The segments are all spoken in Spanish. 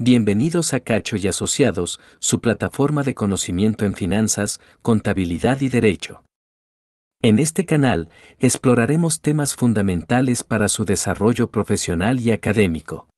Bienvenidos a Cacho y Asociados, su plataforma de conocimiento en finanzas, contabilidad y derecho. En este canal, exploraremos temas fundamentales para su desarrollo profesional y académico.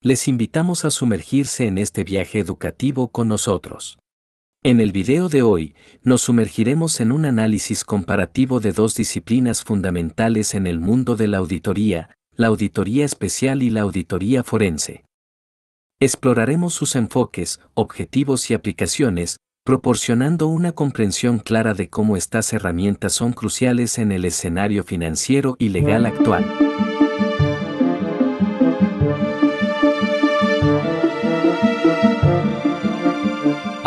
Les invitamos a sumergirse en este viaje educativo con nosotros. En el video de hoy, nos sumergiremos en un análisis comparativo de dos disciplinas fundamentales en el mundo de la auditoría, la auditoría especial y la auditoría forense. Exploraremos sus enfoques, objetivos y aplicaciones, proporcionando una comprensión clara de cómo estas herramientas son cruciales en el escenario financiero y legal actual.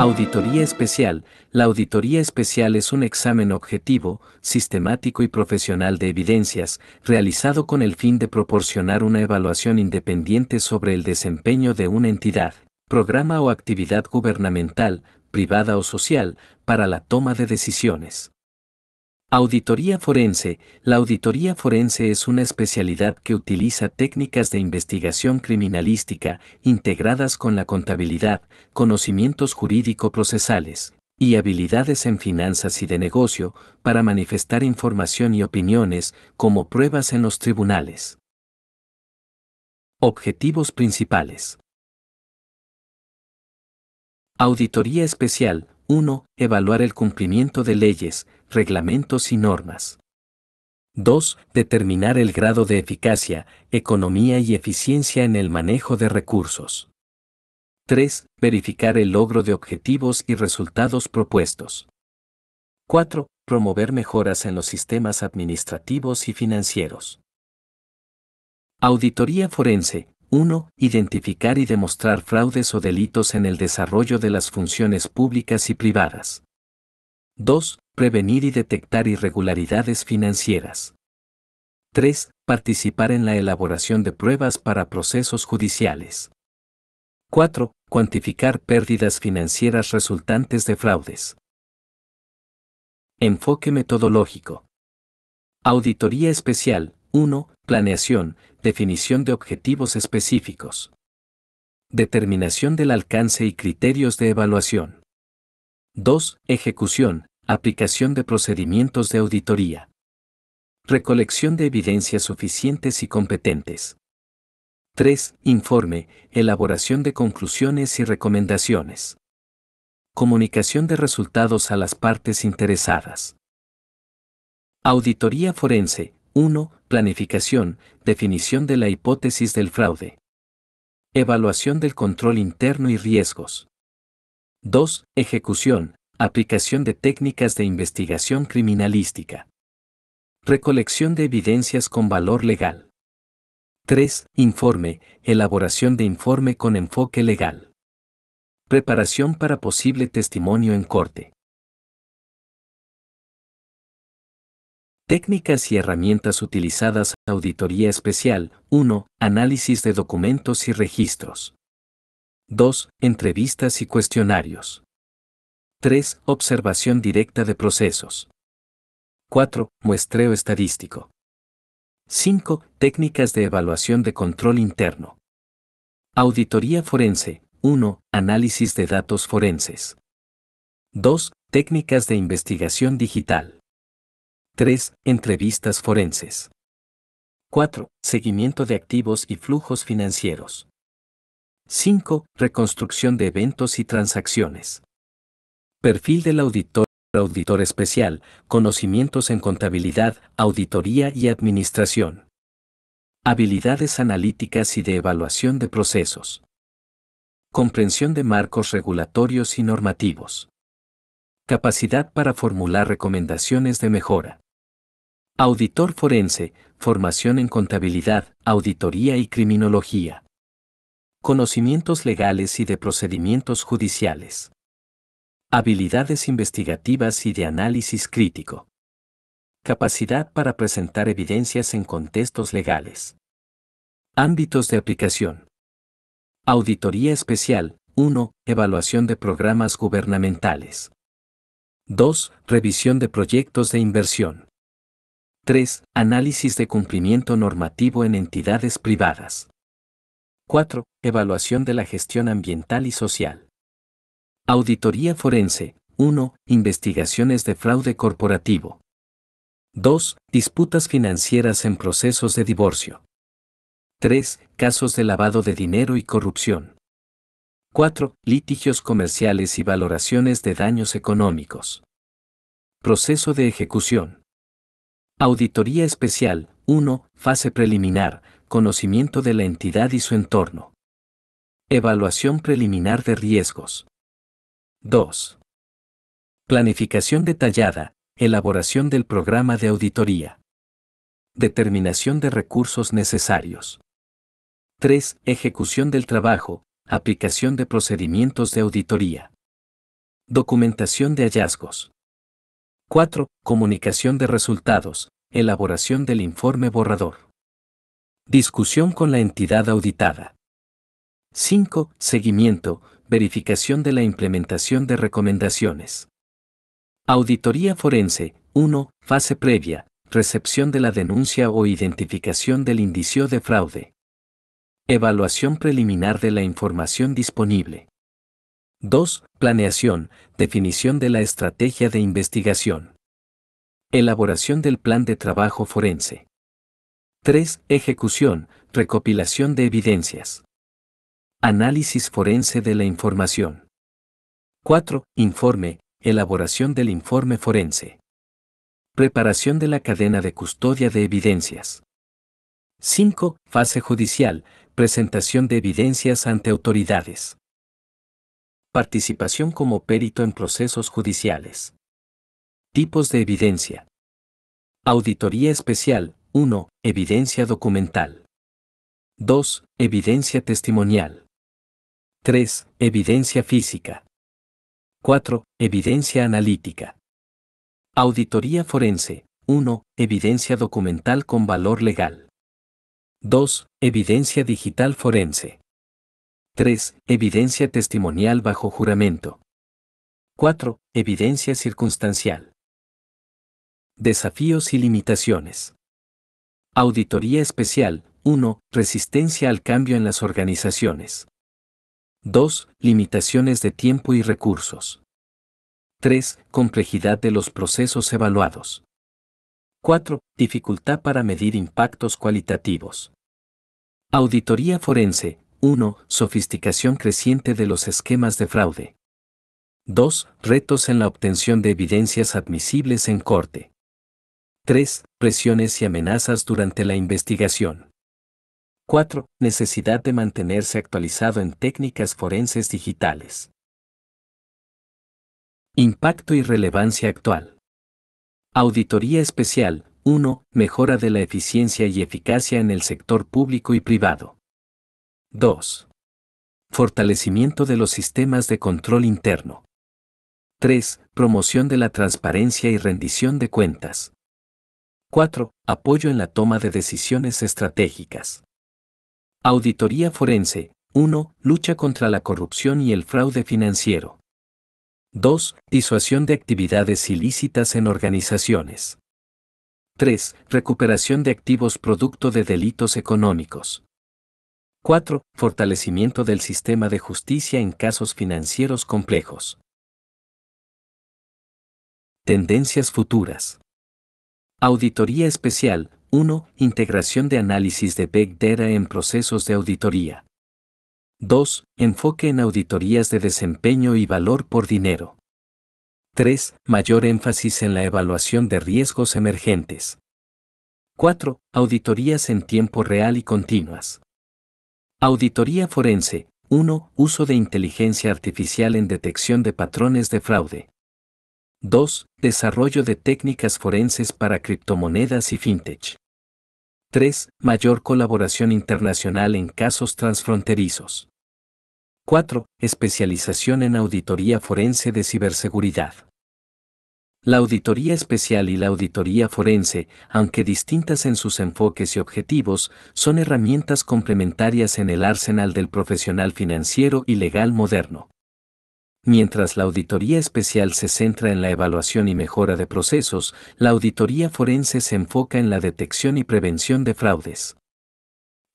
Auditoría especial. La auditoría especial es un examen objetivo, sistemático y profesional de evidencias, realizado con el fin de proporcionar una evaluación independiente sobre el desempeño de una entidad, programa o actividad gubernamental, privada o social, para la toma de decisiones. Auditoría forense. La auditoría forense es una especialidad que utiliza técnicas de investigación criminalística integradas con la contabilidad, conocimientos jurídico-procesales y habilidades en finanzas y de negocio para manifestar información y opiniones como pruebas en los tribunales. Objetivos principales. Auditoría especial 1. Evaluar el cumplimiento de leyes, reglamentos y normas. 2. Determinar el grado de eficacia, economía y eficiencia en el manejo de recursos. 3. Verificar el logro de objetivos y resultados propuestos. 4. Promover mejoras en los sistemas administrativos y financieros. Auditoría forense. 1. Identificar y demostrar fraudes o delitos en el desarrollo de las funciones públicas y privadas. 2. Prevenir y detectar irregularidades financieras. 3. Participar en la elaboración de pruebas para procesos judiciales. 4. Cuantificar pérdidas financieras resultantes de fraudes. Enfoque metodológico. Auditoría especial. 1. Planeación, definición de objetivos específicos. Determinación del alcance y criterios de evaluación. 2. Ejecución, aplicación de procedimientos de auditoría. Recolección de evidencias suficientes y competentes. 3. Informe, elaboración de conclusiones y recomendaciones. Comunicación de resultados a las partes interesadas. Auditoría forense. 1. Planificación, definición de la hipótesis del fraude. Evaluación del control interno y riesgos. 2. Ejecución. Aplicación de técnicas de investigación criminalística. Recolección de evidencias con valor legal. 3. Informe. Elaboración de informe con enfoque legal. Preparación para posible testimonio en corte. Técnicas y herramientas utilizadas. Auditoría especial. 1. Análisis de documentos y registros. 2. Entrevistas y cuestionarios. 3. Observación directa de procesos. 4. Muestreo estadístico. 5. Técnicas de evaluación de control interno. Auditoría forense. 1. Análisis de datos forenses. 2. Técnicas de investigación digital. 3. Entrevistas forenses. 4. Seguimiento de activos y flujos financieros. 5. Reconstrucción de eventos y transacciones. Perfil del auditor. Auditor especial, conocimientos en contabilidad, auditoría y administración. Habilidades analíticas y de evaluación de procesos. Comprensión de marcos regulatorios y normativos. Capacidad para formular recomendaciones de mejora. Auditor forense, formación en contabilidad, auditoría y criminología conocimientos legales y de procedimientos judiciales. Habilidades investigativas y de análisis crítico. Capacidad para presentar evidencias en contextos legales. Ámbitos de aplicación. Auditoría especial. 1. Evaluación de programas gubernamentales. 2. Revisión de proyectos de inversión. 3. Análisis de cumplimiento normativo en entidades privadas. 4. Evaluación de la gestión ambiental y social. Auditoría forense. 1. Investigaciones de fraude corporativo. 2. Disputas financieras en procesos de divorcio. 3. Casos de lavado de dinero y corrupción. 4. Litigios comerciales y valoraciones de daños económicos. Proceso de ejecución. Auditoría especial. 1. Fase preliminar. Conocimiento de la entidad y su entorno. Evaluación preliminar de riesgos. 2. Planificación detallada, elaboración del programa de auditoría. Determinación de recursos necesarios. 3. Ejecución del trabajo, aplicación de procedimientos de auditoría. Documentación de hallazgos. 4. Comunicación de resultados, elaboración del informe borrador. Discusión con la entidad auditada. 5. Seguimiento, verificación de la implementación de recomendaciones. Auditoría forense. 1. Fase previa, recepción de la denuncia o identificación del indicio de fraude. Evaluación preliminar de la información disponible. 2. Planeación, definición de la estrategia de investigación. Elaboración del plan de trabajo forense. 3. Ejecución, recopilación de evidencias. Análisis forense de la información. 4. Informe, elaboración del informe forense. Preparación de la cadena de custodia de evidencias. 5. Fase judicial, presentación de evidencias ante autoridades. Participación como perito en procesos judiciales. Tipos de evidencia. Auditoría especial, 1. Evidencia documental. 2. Evidencia testimonial. 3. Evidencia física. 4. Evidencia analítica. Auditoría forense. 1. Evidencia documental con valor legal. 2. Evidencia digital forense. 3. Evidencia testimonial bajo juramento. 4. Evidencia circunstancial. Desafíos y limitaciones. Auditoría especial. 1. Resistencia al cambio en las organizaciones. 2. Limitaciones de tiempo y recursos. 3. Complejidad de los procesos evaluados. 4. Dificultad para medir impactos cualitativos. Auditoría forense. 1. Sofisticación creciente de los esquemas de fraude. 2. Retos en la obtención de evidencias admisibles en corte. 3. Presiones y amenazas durante la investigación. 4. Necesidad de mantenerse actualizado en técnicas forenses digitales. Impacto y relevancia actual. Auditoría especial. 1. Mejora de la eficiencia y eficacia en el sector público y privado. 2. Fortalecimiento de los sistemas de control interno. 3. Promoción de la transparencia y rendición de cuentas. 4. Apoyo en la toma de decisiones estratégicas. Auditoría Forense. 1. Lucha contra la corrupción y el fraude financiero. 2. Disuasión de actividades ilícitas en organizaciones. 3. Recuperación de activos producto de delitos económicos. 4. Fortalecimiento del sistema de justicia en casos financieros complejos. Tendencias futuras. Auditoría especial, 1. Integración de análisis de Big Data en procesos de auditoría. 2. Enfoque en auditorías de desempeño y valor por dinero. 3. Mayor énfasis en la evaluación de riesgos emergentes. 4. Auditorías en tiempo real y continuas. Auditoría forense. 1. Uso de inteligencia artificial en detección de patrones de fraude. 2. Desarrollo de técnicas forenses para criptomonedas y fintech. 3. Mayor colaboración internacional en casos transfronterizos. 4. Especialización en auditoría forense de ciberseguridad. La auditoría especial y la auditoría forense, aunque distintas en sus enfoques y objetivos, son herramientas complementarias en el arsenal del profesional financiero y legal moderno. Mientras la auditoría especial se centra en la evaluación y mejora de procesos, la auditoría forense se enfoca en la detección y prevención de fraudes.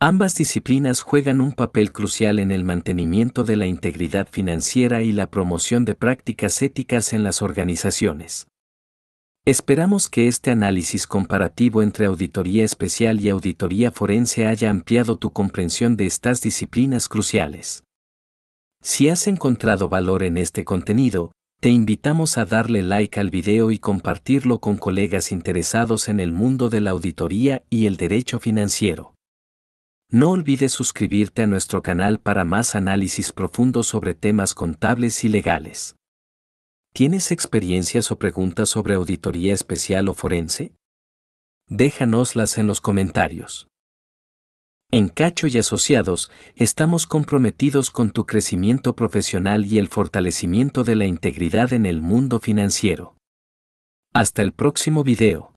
Ambas disciplinas juegan un papel crucial en el mantenimiento de la integridad financiera y la promoción de prácticas éticas en las organizaciones. Esperamos que este análisis comparativo entre auditoría especial y auditoría forense haya ampliado tu comprensión de estas disciplinas cruciales. Si has encontrado valor en este contenido, te invitamos a darle like al video y compartirlo con colegas interesados en el mundo de la auditoría y el derecho financiero. No olvides suscribirte a nuestro canal para más análisis profundos sobre temas contables y legales. ¿Tienes experiencias o preguntas sobre auditoría especial o forense? Déjanoslas en los comentarios. En Cacho y Asociados, estamos comprometidos con tu crecimiento profesional y el fortalecimiento de la integridad en el mundo financiero. Hasta el próximo video.